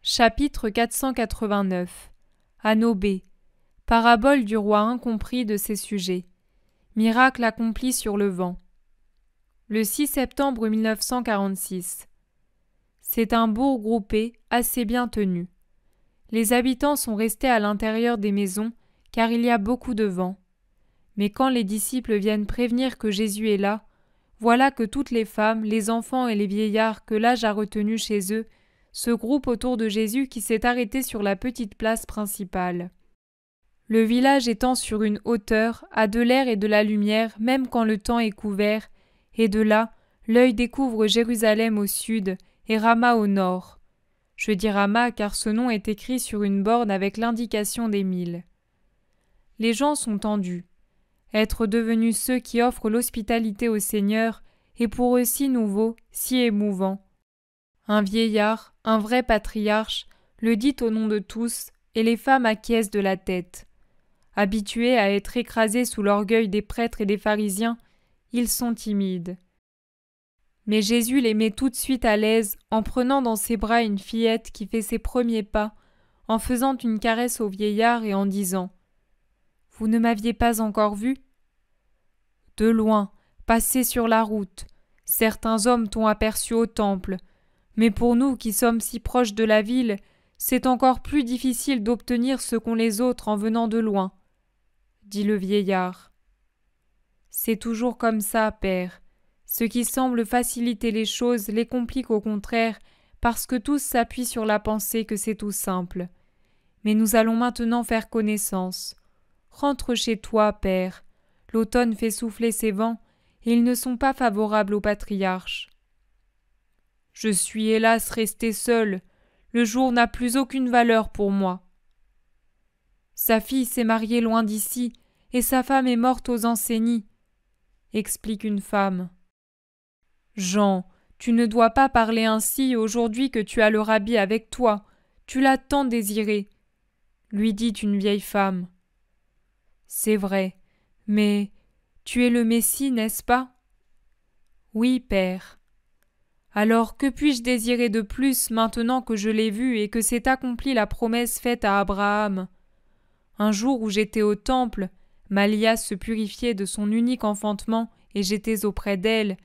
Chapitre 489 Anobé. Parabole du roi incompris de ses sujets. Miracle accompli sur le vent. Le 6 septembre 1946. C'est un bourg groupé, assez bien tenu. Les habitants sont restés à l'intérieur des maisons, car il y a beaucoup de vent. Mais quand les disciples viennent prévenir que Jésus est là, voilà que toutes les femmes, les enfants et les vieillards que l'âge a retenus chez eux ce groupe autour de Jésus qui s'est arrêté sur la petite place principale. Le village étant sur une hauteur, a de l'air et de la lumière même quand le temps est couvert, et de là, l'œil découvre Jérusalem au sud et Rama au nord. Je dis Rama car ce nom est écrit sur une borne avec l'indication des mille. Les gens sont tendus. Être devenus ceux qui offrent l'hospitalité au Seigneur est pour eux si nouveau, si émouvant. Un vieillard, un vrai patriarche le dit au nom de tous, et les femmes acquiescent de la tête. Habitués à être écrasés sous l'orgueil des prêtres et des pharisiens, ils sont timides. Mais Jésus les met tout de suite à l'aise en prenant dans ses bras une fillette qui fait ses premiers pas, en faisant une caresse au vieillard et en disant Vous ne m'aviez pas encore vu De loin, passé sur la route, certains hommes t'ont aperçu au temple, mais pour nous qui sommes si proches de la ville, c'est encore plus difficile d'obtenir ce qu'ont les autres en venant de loin, dit le vieillard. C'est toujours comme ça, père. Ce qui semble faciliter les choses les complique au contraire, parce que tous s'appuient sur la pensée que c'est tout simple. Mais nous allons maintenant faire connaissance. Rentre chez toi, père. L'automne fait souffler ses vents, et ils ne sont pas favorables au patriarche. Je suis hélas resté seul. Le jour n'a plus aucune valeur pour moi. Sa fille s'est mariée loin d'ici, et sa femme est morte aux enseignies, explique une femme. Jean, tu ne dois pas parler ainsi aujourd'hui que tu as le rabbi avec toi. Tu l'as tant désiré, lui dit une vieille femme. C'est vrai, mais tu es le Messie, n'est-ce pas Oui, père. Alors que puis-je désirer de plus maintenant que je l'ai vu et que s'est accomplie la promesse faite à Abraham Un jour où j'étais au temple, Malias se purifiait de son unique enfantement et j'étais auprès d'elle,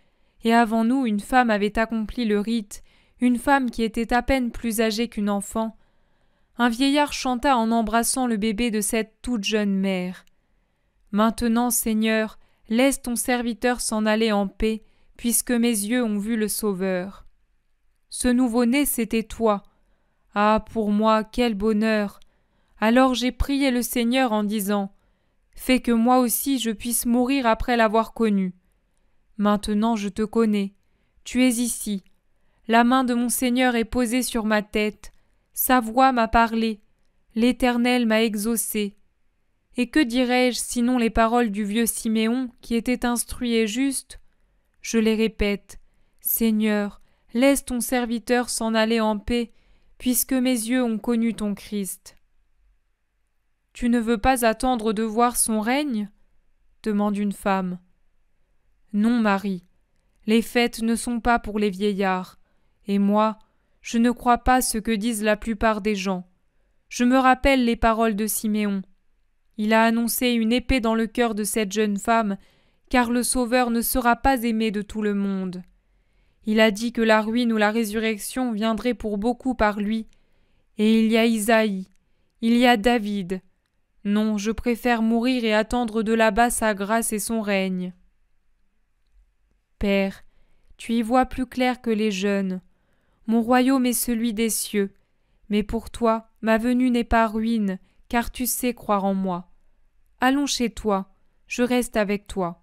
et avant nous une femme avait accompli le rite, une femme qui était à peine plus âgée qu'une enfant. Un vieillard chanta en embrassant le bébé de cette toute jeune mère. Maintenant, Seigneur, laisse ton serviteur s'en aller en paix, puisque mes yeux ont vu le Sauveur. Ce nouveau-né, c'était toi. Ah, pour moi, quel bonheur. Alors j'ai prié le Seigneur en disant Fais que moi aussi je puisse mourir après l'avoir connu. Maintenant je te connais. Tu es ici. La main de mon Seigneur est posée sur ma tête. Sa voix m'a parlé. L'Éternel m'a exaucé. Et que dirais-je sinon les paroles du vieux Siméon qui était instruit et juste je les répète. Seigneur, laisse ton serviteur s'en aller en paix, puisque mes yeux ont connu ton Christ. Tu ne veux pas attendre de voir son règne demande une femme. Non, Marie, les fêtes ne sont pas pour les vieillards, et moi, je ne crois pas ce que disent la plupart des gens. Je me rappelle les paroles de Siméon. Il a annoncé une épée dans le cœur de cette jeune femme car le Sauveur ne sera pas aimé de tout le monde. Il a dit que la ruine ou la résurrection viendrait pour beaucoup par lui, et il y a Isaïe, il y a David. Non, je préfère mourir et attendre de là-bas sa grâce et son règne. Père, tu y vois plus clair que les jeunes. Mon royaume est celui des cieux. Mais pour toi, ma venue n'est pas ruine, car tu sais croire en moi. Allons chez toi, je reste avec toi.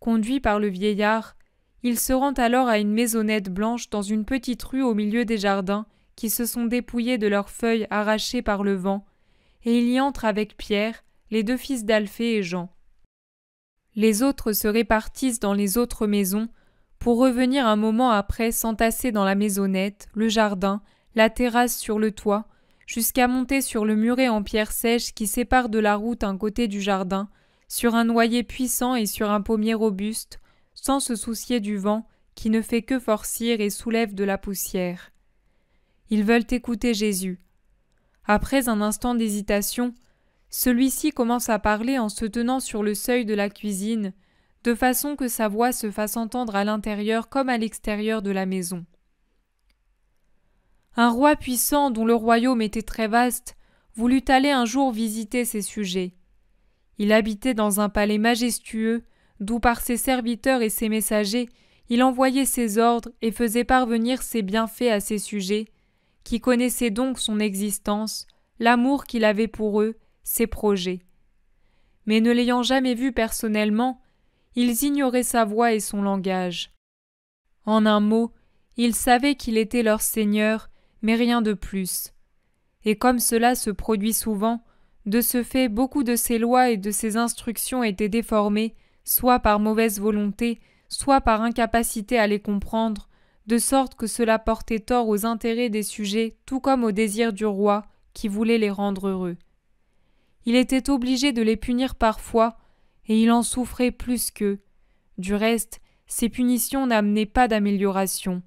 Conduit par le vieillard, il se rend alors à une maisonnette blanche dans une petite rue au milieu des jardins qui se sont dépouillés de leurs feuilles arrachées par le vent, et il y entre avec Pierre, les deux fils d'Alphée et Jean. Les autres se répartissent dans les autres maisons pour revenir un moment après s'entasser dans la maisonnette, le jardin, la terrasse sur le toit, jusqu'à monter sur le muret en pierre sèche qui sépare de la route un côté du jardin, sur un noyer puissant et sur un pommier robuste, sans se soucier du vent qui ne fait que forcir et soulève de la poussière. Ils veulent écouter Jésus. Après un instant d'hésitation, celui-ci commence à parler en se tenant sur le seuil de la cuisine, de façon que sa voix se fasse entendre à l'intérieur comme à l'extérieur de la maison. Un roi puissant dont le royaume était très vaste voulut aller un jour visiter ses sujets. Il habitait dans un palais majestueux, d'où par ses serviteurs et ses messagers, il envoyait ses ordres et faisait parvenir ses bienfaits à ses sujets, qui connaissaient donc son existence, l'amour qu'il avait pour eux, ses projets. Mais ne l'ayant jamais vu personnellement, ils ignoraient sa voix et son langage. En un mot, ils savaient qu'il était leur Seigneur, mais rien de plus. Et comme cela se produit souvent, de ce fait, beaucoup de ses lois et de ses instructions étaient déformées, soit par mauvaise volonté, soit par incapacité à les comprendre, de sorte que cela portait tort aux intérêts des sujets tout comme aux désirs du roi, qui voulait les rendre heureux. Il était obligé de les punir parfois, et il en souffrait plus qu'eux. Du reste, ces punitions n'amenaient pas d'amélioration.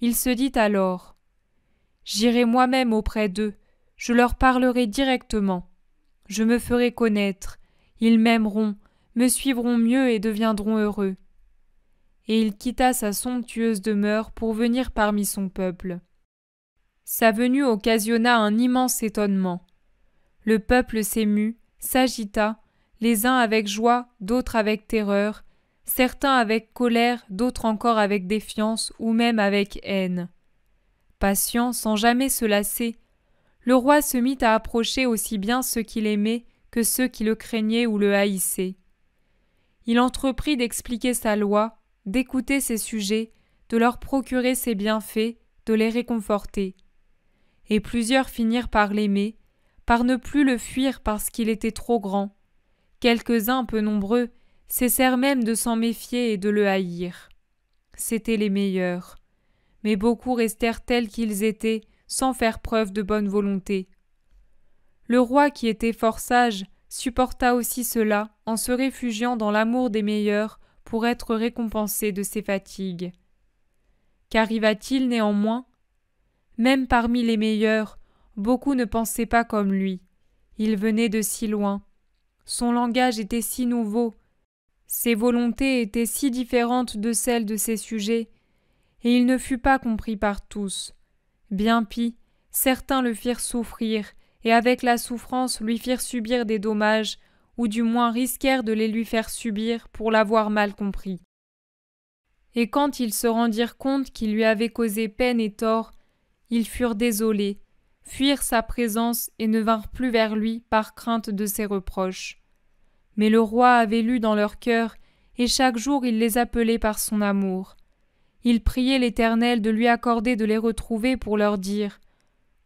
Il se dit alors J'irai moi-même auprès d'eux, je leur parlerai directement. Je me ferai connaître, ils m'aimeront, me suivront mieux et deviendront heureux. Et il quitta sa somptueuse demeure pour venir parmi son peuple. Sa venue occasionna un immense étonnement. Le peuple s'émut, s'agita, les uns avec joie, d'autres avec terreur, certains avec colère, d'autres encore avec défiance ou même avec haine. Patient sans jamais se lasser, le roi se mit à approcher aussi bien ceux qu'il aimait que ceux qui le craignaient ou le haïssaient. Il entreprit d'expliquer sa loi, d'écouter ses sujets, de leur procurer ses bienfaits, de les réconforter. Et plusieurs finirent par l'aimer, par ne plus le fuir parce qu'il était trop grand. Quelques-uns, peu nombreux, cessèrent même de s'en méfier et de le haïr. C'étaient les meilleurs. Mais beaucoup restèrent tels qu'ils étaient, sans faire preuve de bonne volonté. Le roi, qui était fort sage, supporta aussi cela en se réfugiant dans l'amour des meilleurs pour être récompensé de ses fatigues. Qu'arriva-t-il néanmoins Même parmi les meilleurs, beaucoup ne pensaient pas comme lui. Il venait de si loin. Son langage était si nouveau, ses volontés étaient si différentes de celles de ses sujets, et il ne fut pas compris par tous bien pis, certains le firent souffrir, et avec la souffrance lui firent subir des dommages, ou du moins risquèrent de les lui faire subir pour l'avoir mal compris. Et quand ils se rendirent compte qu'il lui avait causé peine et tort, ils furent désolés, fuirent sa présence et ne vinrent plus vers lui par crainte de ses reproches. Mais le roi avait lu dans leur cœur, et chaque jour il les appelait par son amour. Il priait l'Éternel de lui accorder de les retrouver pour leur dire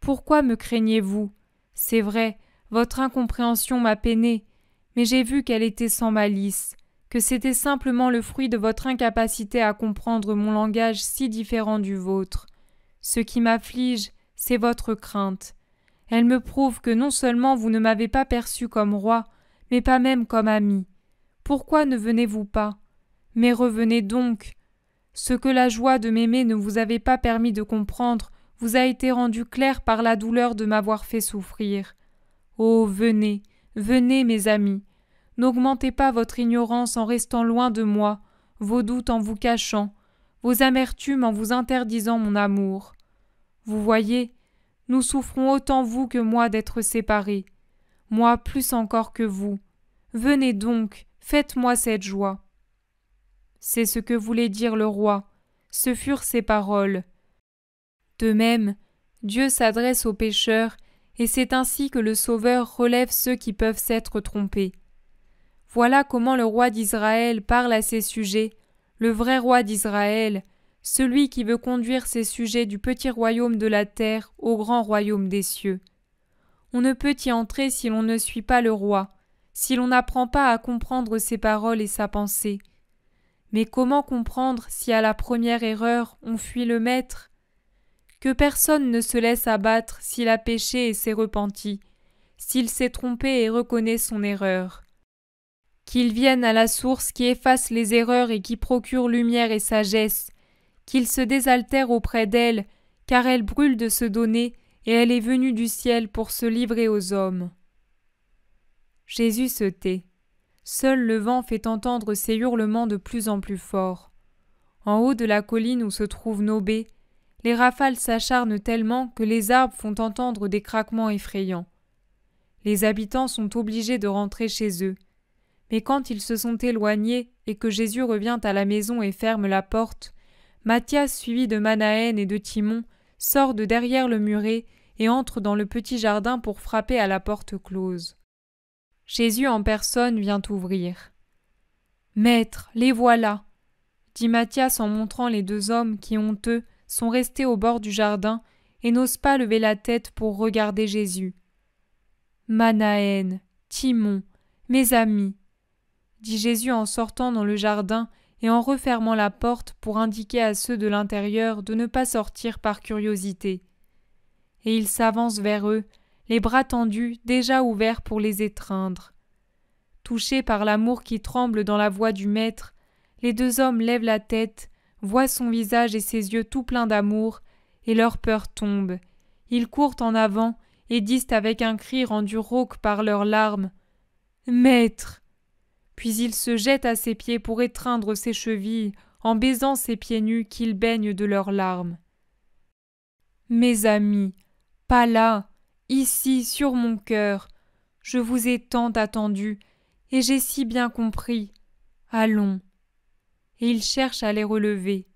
Pourquoi me craignez-vous C'est vrai, votre incompréhension m'a peiné, mais j'ai vu qu'elle était sans malice, que c'était simplement le fruit de votre incapacité à comprendre mon langage si différent du vôtre. Ce qui m'afflige, c'est votre crainte. Elle me prouve que non seulement vous ne m'avez pas perçu comme roi, mais pas même comme ami. Pourquoi ne venez-vous pas Mais revenez donc, ce que la joie de m'aimer ne vous avait pas permis de comprendre vous a été rendu clair par la douleur de m'avoir fait souffrir. Oh. Venez, venez, mes amis. N'augmentez pas votre ignorance en restant loin de moi, vos doutes en vous cachant, vos amertumes en vous interdisant mon amour. Vous voyez, nous souffrons autant vous que moi d'être séparés, moi plus encore que vous. Venez donc, faites moi cette joie. C'est ce que voulait dire le roi. Ce furent ses paroles. De même, Dieu s'adresse aux pécheurs, et c'est ainsi que le Sauveur relève ceux qui peuvent s'être trompés. Voilà comment le roi d'Israël parle à ses sujets, le vrai roi d'Israël, celui qui veut conduire ses sujets du petit royaume de la terre au grand royaume des cieux. On ne peut y entrer si l'on ne suit pas le roi, si l'on n'apprend pas à comprendre ses paroles et sa pensée. Mais comment comprendre si à la première erreur on fuit le Maître Que personne ne se laisse abattre s'il a péché et s'est repenti, s'il s'est trompé et reconnaît son erreur. Qu'il vienne à la source qui efface les erreurs et qui procure lumière et sagesse, qu'il se désaltère auprès d'elle, car elle brûle de se donner, et elle est venue du ciel pour se livrer aux hommes. Jésus se tait. Seul le vent fait entendre ces hurlements de plus en plus forts. En haut de la colline où se trouvent nos les rafales s'acharnent tellement que les arbres font entendre des craquements effrayants. Les habitants sont obligés de rentrer chez eux. Mais quand ils se sont éloignés et que Jésus revient à la maison et ferme la porte, Matthias, suivi de Manaën et de Timon, sort de derrière le muret et entre dans le petit jardin pour frapper à la porte close. Jésus en personne vient ouvrir. Maître, les voilà dit Mathias en montrant les deux hommes qui, honteux, sont restés au bord du jardin et n'osent pas lever la tête pour regarder Jésus. Manaène, Timon, mes amis, dit Jésus en sortant dans le jardin et en refermant la porte pour indiquer à ceux de l'intérieur de ne pas sortir par curiosité. Et il s'avance vers eux, les bras tendus, déjà ouverts pour les étreindre. Touchés par l'amour qui tremble dans la voix du Maître, les deux hommes lèvent la tête, voient son visage et ses yeux tout pleins d'amour, et leur peur tombe. Ils courent en avant et disent avec un cri rendu rauque par leurs larmes Maître Puis ils se jettent à ses pieds pour étreindre ses chevilles, en baisant ses pieds nus qu'ils baignent de leurs larmes. Mes amis, pas là, ici sur mon cœur. Je vous ai tant attendu, et j'ai si bien compris. Allons. Et il cherche à les relever.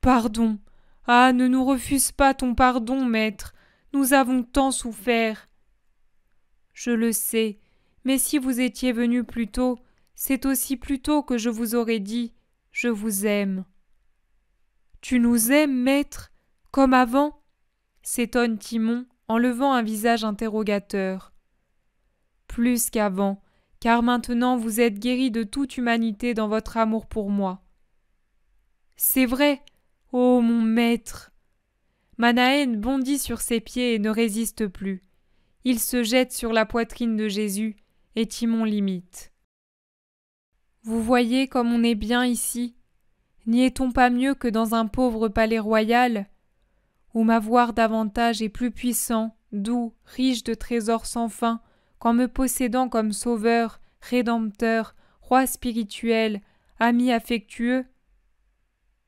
Pardon. Ah. Ne nous refuse pas ton pardon, maître. Nous avons tant souffert. Je le sais, mais si vous étiez venu plus tôt, c'est aussi plus tôt que je vous aurais dit. Je vous aime. Tu nous aimes, maître, comme avant? s'étonne Timon, en levant un visage interrogateur. Plus qu'avant, car maintenant vous êtes guéri de toute humanité dans votre amour pour moi. C'est vrai, ô oh, mon maître. Manaen bondit sur ses pieds et ne résiste plus. Il se jette sur la poitrine de Jésus et Timon l'imite. Vous voyez comme on est bien ici. N'y est-on pas mieux que dans un pauvre palais royal ou m'avoir davantage et plus puissant, doux, riche de trésors sans fin, qu'en me possédant comme sauveur, rédempteur, roi spirituel, ami affectueux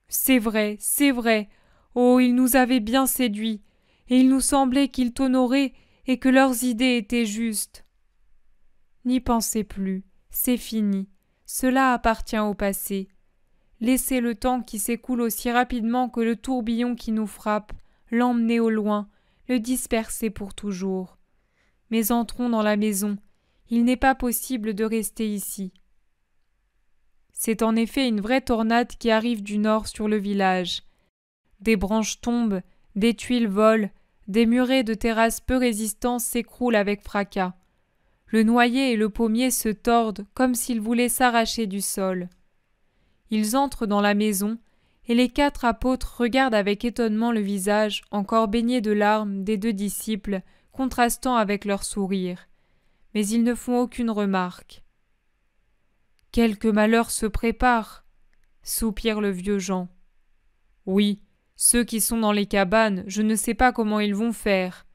C'est vrai, c'est vrai. Oh, ils nous avaient bien séduits, et il nous semblait qu'ils t'honoraient et que leurs idées étaient justes. N'y pensez plus, c'est fini. Cela appartient au passé. Laissez le temps qui s'écoule aussi rapidement que le tourbillon qui nous frappe l'emmener au loin, le disperser pour toujours. Mais entrons dans la maison, il n'est pas possible de rester ici. C'est en effet une vraie tornade qui arrive du nord sur le village. Des branches tombent, des tuiles volent, des murets de terrasses peu résistants s'écroulent avec fracas. Le noyer et le pommier se tordent comme s'ils voulaient s'arracher du sol. Ils entrent dans la maison, et les quatre apôtres regardent avec étonnement le visage, encore baigné de larmes, des deux disciples, contrastant avec leur sourire. Mais ils ne font aucune remarque. Quelque malheur se prépare, soupire le vieux Jean. Oui, ceux qui sont dans les cabanes, je ne sais pas comment ils vont faire,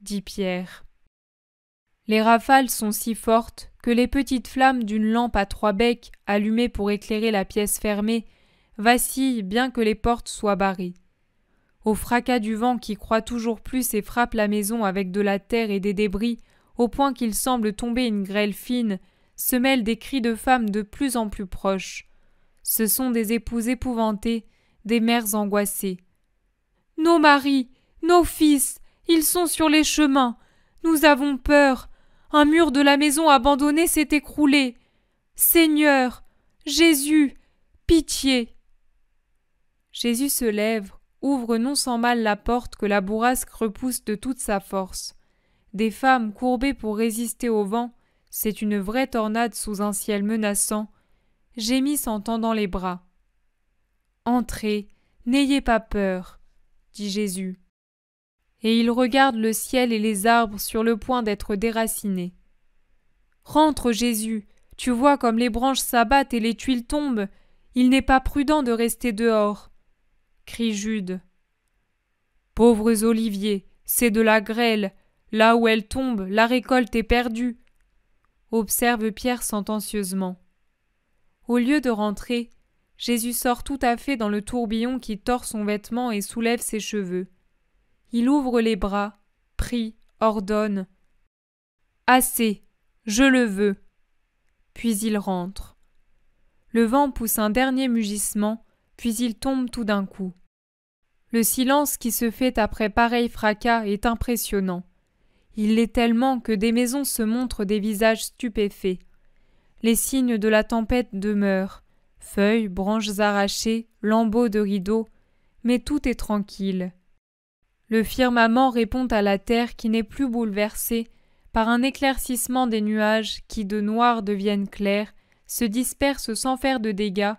dit Pierre. Les rafales sont si fortes que les petites flammes d'une lampe à trois becs, allumées pour éclairer la pièce fermée, vacille bien que les portes soient barrées. Au fracas du vent qui croît toujours plus et frappe la maison avec de la terre et des débris, au point qu'il semble tomber une grêle fine, se mêlent des cris de femmes de plus en plus proches. Ce sont des épouses épouvantées, des mères angoissées. Nos maris, nos fils, ils sont sur les chemins. Nous avons peur. Un mur de la maison abandonnée s'est écroulé. Seigneur, Jésus, pitié. Jésus se lève, ouvre non sans mal la porte que la bourrasque repousse de toute sa force. Des femmes courbées pour résister au vent, c'est une vraie tornade sous un ciel menaçant, gémissent en tendant les bras. Entrez, n'ayez pas peur, dit Jésus. Et il regarde le ciel et les arbres sur le point d'être déracinés. Rentre, Jésus, tu vois comme les branches s'abattent et les tuiles tombent, il n'est pas prudent de rester dehors crie Jude. Pauvres oliviers, c'est de la grêle. Là où elle tombe, la récolte est perdue. Observe Pierre sentencieusement. Au lieu de rentrer, Jésus sort tout à fait dans le tourbillon qui tord son vêtement et soulève ses cheveux. Il ouvre les bras, prie, ordonne. Assez, je le veux. Puis il rentre. Le vent pousse un dernier mugissement, puis il tombe tout d'un coup. Le silence qui se fait après pareil fracas est impressionnant. Il l'est tellement que des maisons se montrent des visages stupéfaits. Les signes de la tempête demeurent feuilles, branches arrachées, lambeaux de rideaux, mais tout est tranquille. Le firmament répond à la terre qui n'est plus bouleversée par un éclaircissement des nuages qui de noir, deviennent clairs, se dispersent sans faire de dégâts,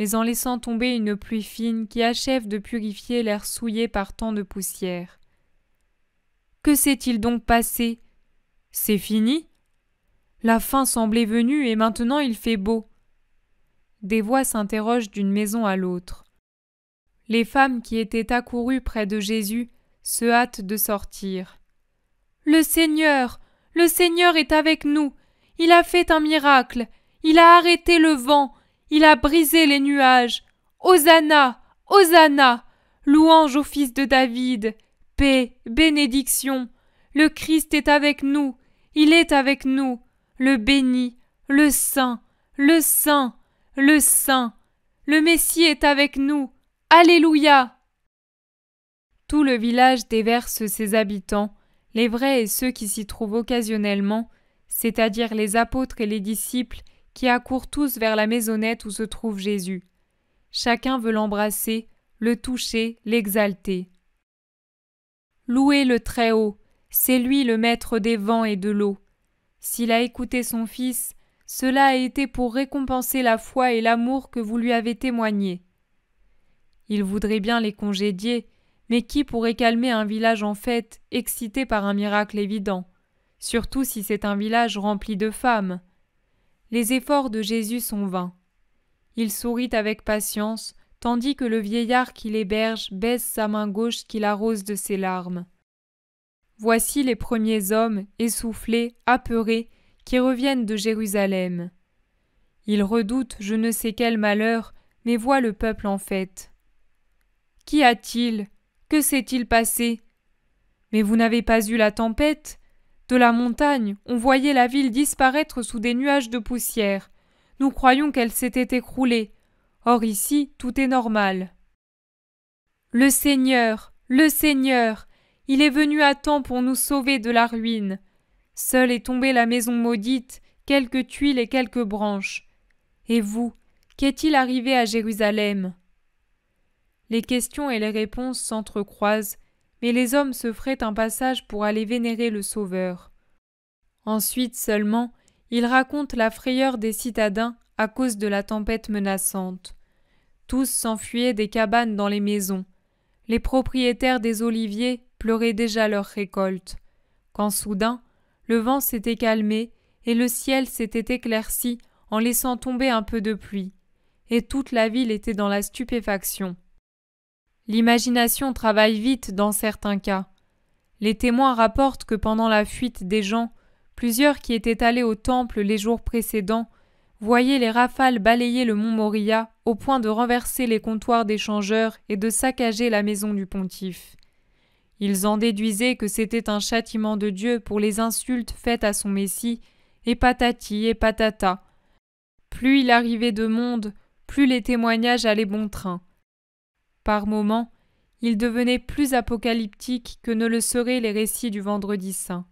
mais en laissant tomber une pluie fine qui achève de purifier l'air souillé par tant de poussière. Que s'est-il donc passé C'est fini La fin semblait venue et maintenant il fait beau. Des voix s'interrogent d'une maison à l'autre. Les femmes qui étaient accourues près de Jésus se hâtent de sortir. Le Seigneur, le Seigneur est avec nous. Il a fait un miracle. Il a arrêté le vent. Il a brisé les nuages. Hosanna, Hosanna, louange au Fils de David. Paix, bénédiction. Le Christ est avec nous. Il est avec nous. Le béni, le saint, le saint, le saint. Le Messie est avec nous. Alléluia. Tout le village déverse ses habitants, les vrais et ceux qui s'y trouvent occasionnellement, c'est-à-dire les apôtres et les disciples, qui accourent tous vers la maisonnette où se trouve Jésus. Chacun veut l'embrasser, le toucher, l'exalter. Louez le Très-Haut, c'est lui le maître des vents et de l'eau. S'il a écouté son Fils, cela a été pour récompenser la foi et l'amour que vous lui avez témoigné. Il voudrait bien les congédier, mais qui pourrait calmer un village en fête, excité par un miracle évident, surtout si c'est un village rempli de femmes les efforts de Jésus sont vains. Il sourit avec patience, tandis que le vieillard qui l'héberge baisse sa main gauche qu'il arrose de ses larmes. Voici les premiers hommes, essoufflés, apeurés, qui reviennent de Jérusalem. Ils redoutent je ne sais quel malheur, mais voient le peuple en fête. Qu'y a-t-il Que s'est-il passé Mais vous n'avez pas eu la tempête de la montagne, on voyait la ville disparaître sous des nuages de poussière. Nous croyions qu'elle s'était écroulée. Or ici, tout est normal. Le Seigneur, le Seigneur, il est venu à temps pour nous sauver de la ruine. Seule est tombée la maison maudite, quelques tuiles et quelques branches. Et vous, qu'est-il arrivé à Jérusalem Les questions et les réponses s'entrecroisent mais les hommes se feraient un passage pour aller vénérer le Sauveur. Ensuite seulement, il raconte la frayeur des citadins à cause de la tempête menaçante. Tous s'enfuyaient des cabanes dans les maisons. Les propriétaires des oliviers pleuraient déjà leur récolte, quand soudain le vent s'était calmé et le ciel s'était éclairci en laissant tomber un peu de pluie, et toute la ville était dans la stupéfaction. L'imagination travaille vite dans certains cas. Les témoins rapportent que pendant la fuite des gens, plusieurs qui étaient allés au temple les jours précédents voyaient les rafales balayer le mont Moria au point de renverser les comptoirs des changeurs et de saccager la maison du pontife. Ils en déduisaient que c'était un châtiment de Dieu pour les insultes faites à son Messie, et patati et patata. Plus il arrivait de monde, plus les témoignages allaient bon train. Par moments, il devenait plus apocalyptique que ne le seraient les récits du vendredi saint.